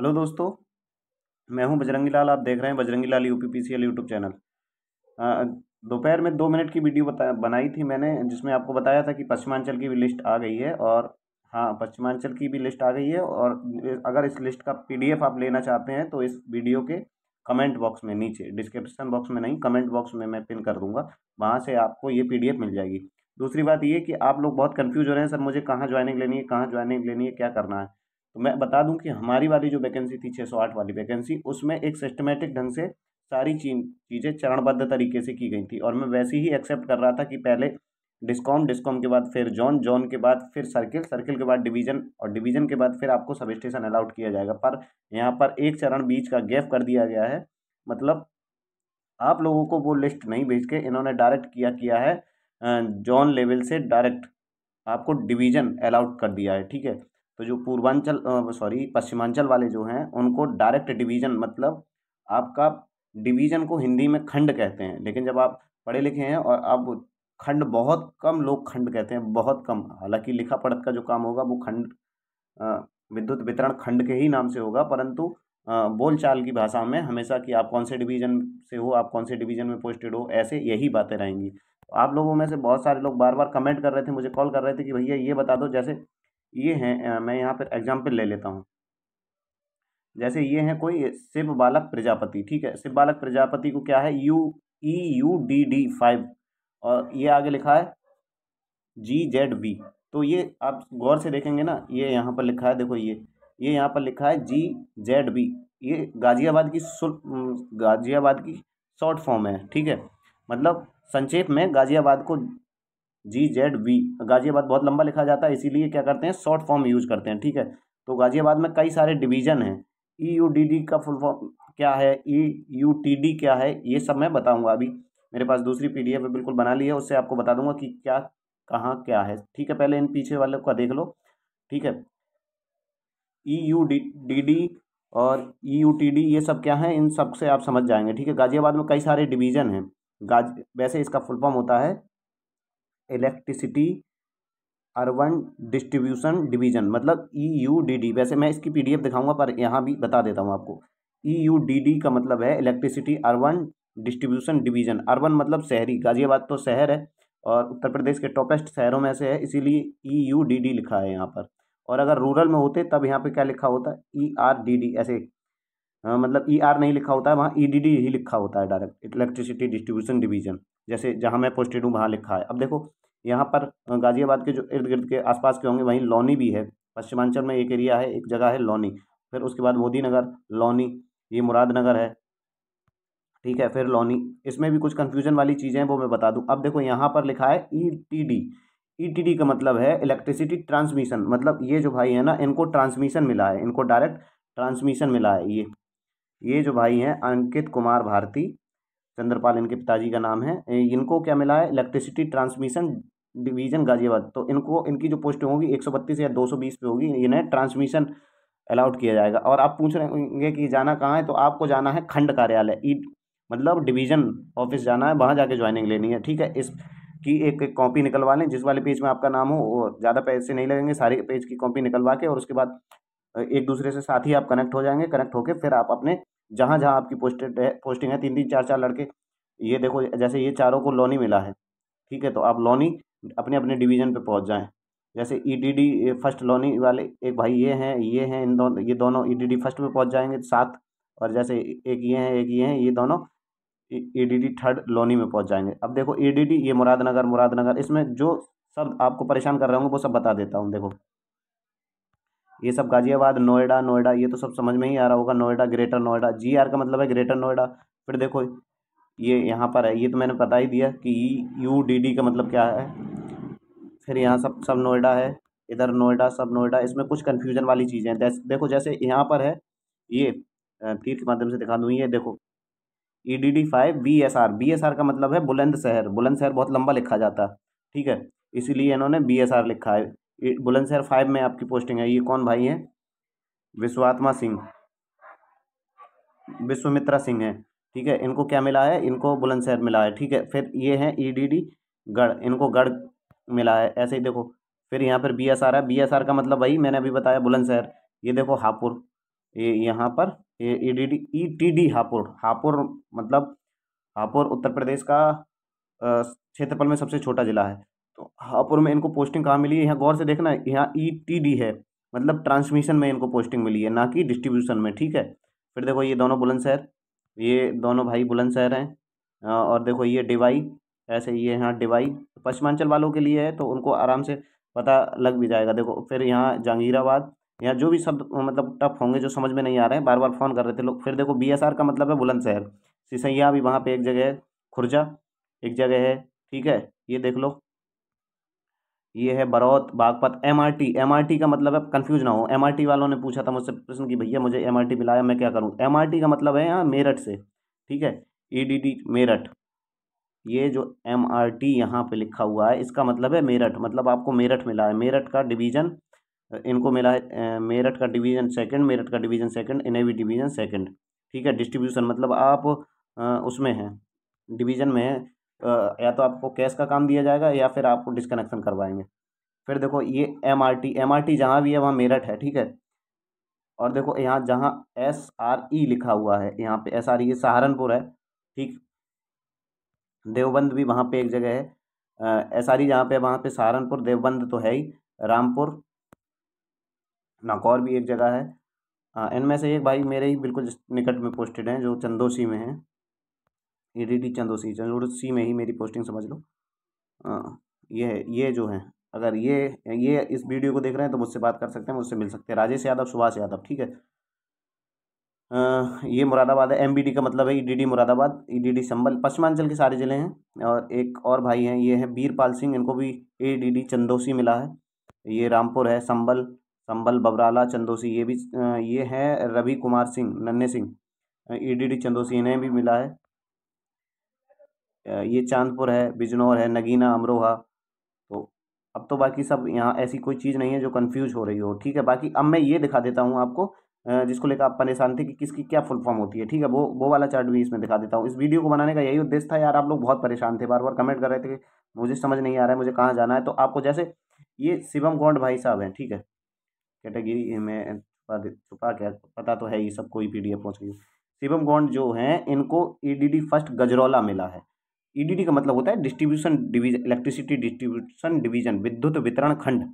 Hello दोस्तों मैं हूं बजरंगी लाल आप देख रहे हैं Bajrangi Lal U P P C L YouTube channel दोपहर में दो मिनट की वीडियो बता बनाई थी मैंने जिसमें आपको बताया था कि पश्चिमांचल की भी लिस्ट आ गई है और हाँ पश्चिमांचल की भी लिस्ट आ गई है और अगर इस लिस्ट का पी आप लेना चाहते हैं तो इस वीडियो के कमेंट बॉक्स में नीचे डिस्क्रिप्शन बॉक्स में नहीं कमेंट बॉक्स में मैं पिन कर दूंगा वहाँ से आपको ये पी मिल जाएगी दूसरी बात ये कि आप लोग बहुत कन्फ्यूज हो रहे हैं सर मुझे कहाँ ज्वाइनिंग लेनी है कहाँ ज्वाइनिंग लेनी है क्या करना है तो मैं बता दूं कि हमारी वाली जो वैकेंसी थी 608 वाली वैकेंसी उसमें एक सिस्टमेटिक ढंग से सारी चीज़ें चरणबद्ध तरीके से की गई थी और मैं वैसे ही एक्सेप्ट कर रहा था कि पहले डिस्कॉम डिस्कॉम के बाद फिर जॉन जॉन के बाद फिर सर्किल सर्किल के बाद डिवीजन और डिवीजन के बाद फिर आपको सब स्टेशन अलाउट किया जाएगा पर यहाँ पर एक चरण बीच का गैप कर दिया गया है मतलब आप लोगों को वो लिस्ट नहीं भेज के इन्होंने डायरेक्ट किया किया है जॉन लेवल से डायरेक्ट आपको डिवीजन अलाउट कर दिया है ठीक है तो जो पूर्वांचल सॉरी पश्चिमांचल वाले जो हैं उनको डायरेक्ट डिवीज़न मतलब आपका डिवीज़न को हिंदी में खंड कहते हैं लेकिन जब आप पढ़े लिखे हैं और अब खंड बहुत कम लोग खंड कहते हैं बहुत कम हालांकि लिखा पढ़त का जो काम होगा वो खंड विद्युत वितरण खंड के ही नाम से होगा परंतु बोलचाल की भाषा में हमेशा कि आप कौन से डिवीज़न से हो आप कौन से डिवीज़न में पोस्टेड हो ऐसे यही बातें रहेंगी आप लोगों में से बहुत सारे लोग बार बार कमेंट कर रहे थे मुझे कॉल कर रहे थे कि भैया ये बता दो जैसे ये हैं मैं यहाँ पर एग्जाम्पल ले लेता हूँ जैसे ये है कोई शिव बालक प्रजापति ठीक है शिव बालक प्रजापति को क्या है U E U D D five और ये आगे लिखा है जी जेड बी तो ये आप गौर से देखेंगे ना ये यहाँ पर लिखा है देखो ये ये यहाँ पर लिखा है जी जेड बी ये गाज़ियाबाद की गाज़ियाबाद की शॉर्ट फॉर्म है ठीक है मतलब संक्षेप में गाज़ियाबाद को जी जेड वी गाजियाबाद बहुत लंबा लिखा जाता है इसीलिए क्या करते हैं शॉर्ट फॉर्म यूज करते हैं ठीक है तो गाजियाबाद में कई सारे डिवीज़न हैं ई यू डी डी का फुल फॉर्म क्या है ई यू टी डी क्या है ये सब मैं बताऊंगा अभी मेरे पास दूसरी पी डी एफ बिल्कुल बना ली है उससे आपको बता दूंगा कि क्या कहाँ क्या है ठीक है पहले इन पीछे वाले का देख लो ठीक है E U D D D और ई यू टी डी ये सब क्या है इन सब से आप समझ जाएंगे ठीक है गाजियाबाद में कई सारे डिवीज़न हैं गाज वैसे इसका फुल फॉर्म होता है इलेक्ट्रिसिटी अर्बन डिस्ट्रीब्यूशन डिवीजन मतलब ई यू डी डी वैसे मैं इसकी पी डी एफ दिखाऊंगा पर यहाँ भी बता देता हूँ आपको ई यू डी डी का मतलब है electricity urban distribution division urban मतलब शहरी गाजियाबाद तो शहर है और उत्तर प्रदेश के टॉपेस्ट शहरों में से है इसीलिए ई यू डी डी लिखा है यहाँ पर और अगर रूरल में होते तब यहाँ पे क्या लिखा होता है ई आर डी डी ऐसे आ, मतलब ई e आर नहीं लिखा होता है वहाँ ई e डी डी ही लिखा होता है डायरेक्ट इलेक्ट्रिसिटी डिस्ट्रीब्यूशन डिवीजन जैसे जहाँ मैं पोस्टेड हूँ वहाँ लिखा है अब देखो यहाँ पर गाज़ियाबाद के जो इर्द गिर्द के आसपास के होंगे वहीं लोनी भी है पश्चिमांचल में एक एरिया है एक जगह है लोनी फिर उसके बाद मोदी नगर लोनी ये मुरादनगर है ठीक है फिर लोनी इसमें भी कुछ कन्फ्यूजन वाली चीज़ें हैं वो मैं बता दूँ अब देखो यहाँ पर लिखा है E T D E T D का मतलब है इलेक्ट्रिसिटी ट्रांसमिशन मतलब ये जो भाई है ना इनको ट्रांसमिशन मिला है इनको डायरेक्ट ट्रांसमिशन मिला है ये ये जो भाई हैं अंकित कुमार भारती चंद्रपाल इनके पिताजी का नाम है इनको क्या मिला है इलेक्ट्रिसिटी ट्रांसमिशन डिवीजन गाजियाबाद तो इनको इनकी जो पोस्ट होगी एक सौ बत्तीस या दो सौ बीस पे होगी इन्हें ट्रांसमिशन अलाउट किया जाएगा और आप पूछ रहे होंगे कि जाना कहाँ है तो आपको जाना है खंड कार्यालय ई मतलब डिवीजन ऑफिस जाना है वहाँ जाके ज्वाइनिंग लेनी है ठीक है इस की एक एक कॉपी निकलवा लें जिस वाले पेज में आपका नाम हो वो ज़्यादा पैसे नहीं लगेंगे सारे पेज की कॉपी निकलवा के और उसके बाद एक दूसरे से साथ ही आप कनेक्ट हो जाएंगे कनेक्ट होकर फिर आप अपने जहाँ हम्म। जहाँ आपकी पोस्टेड है पोस्टिंग है तीन तीन चार चार लड़के ये देखो जैसे ये चारों को लोनी मिला है ठीक है तो आप लोनी अपने अपने डिवीज़न पे पहुँच जाएँ जैसे E D D first Loni वाले एक भाई ये हैं ये हैं इन दोनों ये दोनों ई डी डी फर्स्ट में पहुँच जाएंगे सात और जैसे एक ये हैं एक ये हैं ये दोनों E D D third Loni में पहुँच जाएंगे अब देखो ई डी डी ये मुरादनगर मुरादनगर इसमें जो सब आपको परेशान कर रहे होंगे वो सब बता देता हूँ देखो ये सब गाजियाबाद नोएडा नोएडा ये तो सब समझ में ही आ रहा होगा Noida greater Noida G R का मतलब है ग्रेटर नोएडा फिर देखो ये यहाँ पर है ये तो मैंने बता ही दिया कि यू डी डी का मतलब क्या है फिर यहाँ सब सब नोएडा है इधर नोएडा सब नोएडा इसमें कुछ कन्फ्यूजन वाली चीज़ें हैं देखो जैसे यहाँ पर है ये तीर के माध्यम से दिखा दूँ ये देखो E D D five B S R B S R का मतलब है बुलंद शहर बुलंद शहर बहुत लंबा लिखा जाता है ठीक है इसीलिए इन्होंने बी एस आर लिखा है बुलंदशहर फाइव में आपकी पोस्टिंग है ये कौन भाई है विश्वात्मा सिंह विश्वमित्रा सिंह है ठीक है इनको क्या मिला है इनको बुलंदशहर मिला है ठीक है फिर ये है ई डी डी गढ़ इनको गढ़ मिला है ऐसे ही देखो फिर यहाँ पर बी एस आर है बी एस आर का मतलब वही मैंने अभी बताया बुलंदशहर ये देखो हापुड़ ये यहाँ पर ये E D D E T D Hapur Hapur मतलब हापुड़ उत्तर प्रदेश का क्षेत्रफल में सबसे छोटा ज़िला है हापुर में इनको पोस्टिंग कहाँ मिली है यहाँ गौर से देखना है यहाँ ई टी डी है मतलब ट्रांसमिशन में इनको पोस्टिंग मिली है ना कि डिस्ट्रीब्यूशन में ठीक है फिर देखो ये दोनों बुलंदशहर ये दोनों भाई बुलंदशहर हैं हाँ, और देखो ये डिवाई ऐसे ये यहाँ डिवाई पश्चिमांचल वालों के लिए है तो उनको आराम से पता लग भी जाएगा देखो फिर यहाँ जहांगीराबाद यहाँ जो भी शब्द मतलब टफ होंगे जो समझ में नहीं आ रहे हैं बार बार फ़ोन कर रहे थे लोग फिर देखो बी एस आर का मतलब है बुलंदशहर सिसैया भी वहाँ पर एक जगह है खुर्जा एक जगह है ठीक है ये देख लो ये है बरौत बागपत एमआरटी एमआरटी का मतलब है कंफ्यूज ना हो एमआरटी वालों ने पूछा था मुझसे प्रश्न कि भैया मुझे एमआरटी मिलाया मैं क्या करूँ एमआरटी का मतलब है यहाँ मेरठ से ठीक है ईडीडी e मेरठ ये जो एम आर टी यहाँ पर लिखा हुआ है इसका मतलब है मेरठ मतलब आपको मेरठ मिला है मेरठ का डिवीज़न इनको मिला है मेरठ का डिवीज़न सेकेंड मेरठ का division second and division second ठीक है डिस्ट्रीब्यूशन मतलब आप उसमें हैं डिवीज़न में है या तो आपको कैश का काम दिया जाएगा या फिर आपको डिसकनेक्शन करवाएंगे फिर देखो ये M R T M R T जहाँ भी है वहाँ मेरठ है ठीक है और देखो यहाँ जहाँ एस आर ई लिखा हुआ है यहाँ पे एस आर ई सहारनपुर है ठीक देवबंद भी वहाँ पे एक जगह है एस आर ई जहाँ पे वहाँ पे सहारनपुर देवबंद तो है ही रामपुर नागौर भी एक जगह है इनमें से एक भाई मेरे ही बिल्कुल निकट में पोस्टेड हैं जो चंदोसी में हैं ई डी डी चंदोसी सी में ही मेरी पोस्टिंग समझ लो ये ये जो है अगर ये ये इस वीडियो को देख रहे हैं तो मुझसे बात कर सकते हैं मुझसे मिल सकते हैं राजेश यादव सुभाष यादव ठीक है आ, ये मुरादाबाद है एम का मतलब है ईडीडी मुरादाबाद ईडीडी संबल पश्चिमांचल के सारे ज़िले हैं और एक और भाई हैं ये है बीरपाल सिंह इनको भी एडीडी चंदोसी मिला है ये रामपुर है संबल संबल बबराला चंदोसी ये भी ये है रवि कुमार सिंह नन्हे सिंह ईडीडी चंदोसी इन्हें भी मिला है ये चांदपुर है बिजनौर है नगीना अमरोहा तो अब तो बाकी सब यहाँ ऐसी कोई चीज़ नहीं है जो कन्फ्यूज हो रही हो ठीक है बाकी अब मैं ये दिखा देता हूँ आपको जिसको लेकर आप परेशान थे कि किसकी क्या फुल फॉर्म होती है ठीक है वो वो वाला चार्ट भी इसमें दिखा देता हूँ इस वीडियो को बनाने का यही उद्देश्य था यार आप लोग बहुत परेशान थे बार बार कमेंट कर रहे थे कि मुझे समझ नहीं आ रहा है मुझे कहाँ जाना है तो आपको जैसे ये शिवम गौंड भाई साहब हैं ठीक है कैटेगरी में छुपा छुपा क्या पता तो है ये सबको ई पी डी एफ पहुँच गई शिवम गौंड जो हैं इनको E D D first Gajraula मिला है ईडीडी e का मतलब होता है distribution division electricity distribution division विद्युत वितरण खंड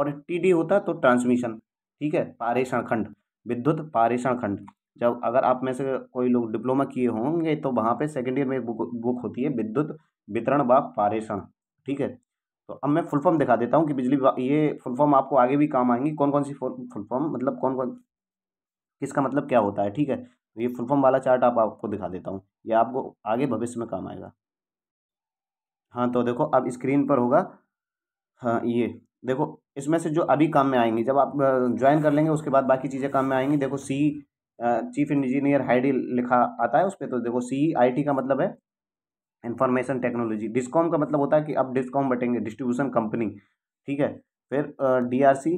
और टीडी होता है तो ट्रांसमिशन ठीक है पारेषण खंड विद्युत पारेषण खंड जब अगर आप में से कोई लोग डिप्लोमा किए होंगे तो वहाँ पे सेकेंड ईयर में एक बुक होती है विद्युत वितरण व पारेषण ठीक है तो अब मैं फुल फॉर्म दिखा देता हूँ कि बिजली ये फुल फॉर्म आपको आगे भी काम आएंगी कौन कौन सी फुल फॉर्म मतलब कौन कौन किसका मतलब क्या होता है ठीक है तो ये फुल फॉर्म वाला चार्ट आप आपको दिखा देता हूँ ये आपको आगे भविष्य में काम आएगा हाँ तो देखो अब स्क्रीन पर होगा हाँ ये देखो इसमें से जो अभी काम में आएंगी जब आप ज्वाइन कर लेंगे उसके बाद बाकी चीज़ें काम में आएंगी देखो सी चीफ इंजीनियर हाईडी लिखा आता है उस पर तो देखो सी आई टी का मतलब है इंफॉर्मेशन टेक्नोलॉजी डिस्कॉम का मतलब होता है कि अब डिस्कॉम बटेंगे डिस्ट्रीब्यूशन कंपनी ठीक है फिर डी आर सी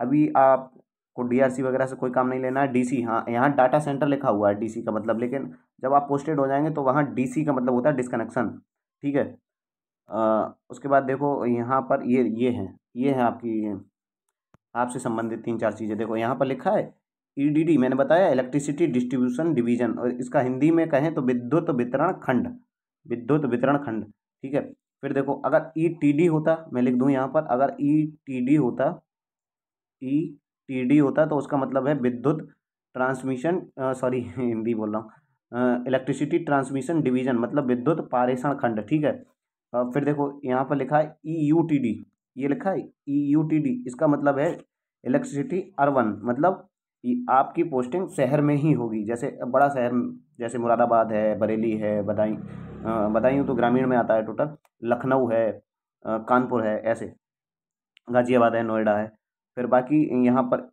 अभी आपको डी आर सी वगैरह से कोई काम नहीं लेना है डी सी हाँ यहाँ डाटा सेंटर लिखा हुआ है डी सी का मतलब लेकिन जब आप पोस्टेड हो जाएंगे तो वहाँ डी का मतलब होता है डिसकनेक्शन ठीक है आ, उसके बाद देखो यहाँ पर ये ये है ये है आपकी आपसे संबंधित तीन चार चीज़ें देखो यहाँ पर लिखा है ईडीडी e मैंने बताया इलेक्ट्रिसिटी डिस्ट्रीब्यूशन डिवीजन और इसका हिंदी में कहें तो विद्युत वितरण खंड विद्युत वितरण खंड ठीक है फिर देखो अगर ईटीडी e होता मैं लिख दूँ यहाँ पर अगर ईटीडी e होता ईटीडी होता तो उसका मतलब है विद्युत ट्रांसमिशन सॉरी हिंदी बोल रहा हूँ इलेक्ट्रिसिटी ट्रांसमिशन डिवीजन मतलब विद्युत पारेषण खंड ठीक है और फिर देखो यहाँ पर लिखा है ई यू टी डी ये लिखा है ई यू टी डी इसका मतलब है इलेक्ट्रिसिटी अर्बन मतलब आपकी पोस्टिंग शहर में ही होगी जैसे बड़ा शहर जैसे मुरादाबाद है बरेली है बदाई बदायूँ तो ग्रामीण में आता है टोटल लखनऊ है कानपुर है ऐसे गाजियाबाद है नोएडा है फिर बाकी यहाँ पर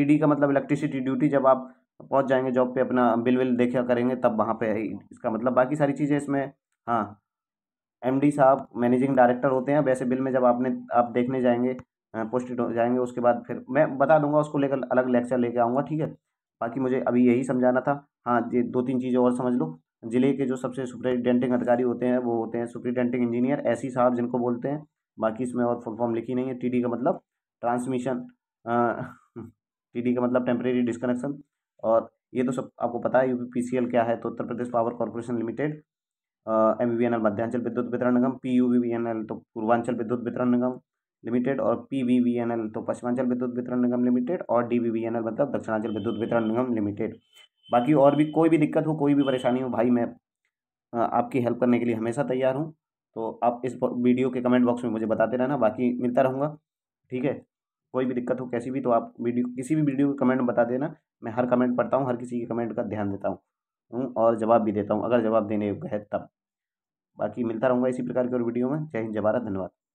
ईडी e का मतलब इलेक्ट्रिसिटी ड्यूटी जब आप पहुंच जाएंगे जॉब पे अपना बिल विल देखा करेंगे तब वहाँ पे इसका मतलब बाकी सारी चीज़ें इसमें हाँ एमडी साहब मैनेजिंग डायरेक्टर होते हैं वैसे बिल में जब आपने आप देखने जाएंगे पोस्टेड हो जाएंगे उसके बाद फिर मैं बता दूंगा उसको लेकर अलग लेक्चर लेके आऊँगा ठीक है बाकी मुझे अभी यही समझाना था हाँ ये दो तीन चीज़ें और समझ लो ज़िले के जो सबसे सुप्रिटेंडिंग अधिकारी होते हैं वो होते हैं सुप्रिटेंडिंग इंजीनियर ऐसी साहब जिनको बोलते हैं बाकी इसमें और फुल फॉर्म लिखी नहीं है टीडी का मतलब ट्रांसमिशन टीडी का मतलब टेम्परेरी डिस्कनेक्शन और ये तो सब आपको पता है यूपीपीसीएल क्या है तो Uttar Pradesh power corporation limited M V N L Madhyanchal विद्युत वितरण निगम P U V N L तो पूर्वांचल विद्युत वितरण निगम लिमिटेड और P V V N L तो पश्चिमांचल विद्युत वितरण निगम लिमिटेड और D V V N L मतलब दक्षिणांचल विद्युत वितरण निगम लिमिटेड बाकी और भी कोई भी दिक्कत हो कोई भी परेशानी हो भाई मैं आपकी हेल्प करने के लिए हमेशा तैयार हूँ तो आप इस वीडियो के कमेंट बॉक्स में मुझे बताते रहना बाकी मिलता रहूँगा ठीक है कोई भी दिक्कत हो कैसी भी तो आप वीडियो किसी भी वीडियो के कमेंट बता देना मैं हर कमेंट पढ़ता हूँ हर किसी के कमेंट का ध्यान देता हूँ और जवाब भी देता हूँ अगर जवाब देने योग्य है तब बाकी मिलता रहूँगा इसी प्रकार की और वीडियो में जय हिंद जय धन्यवाद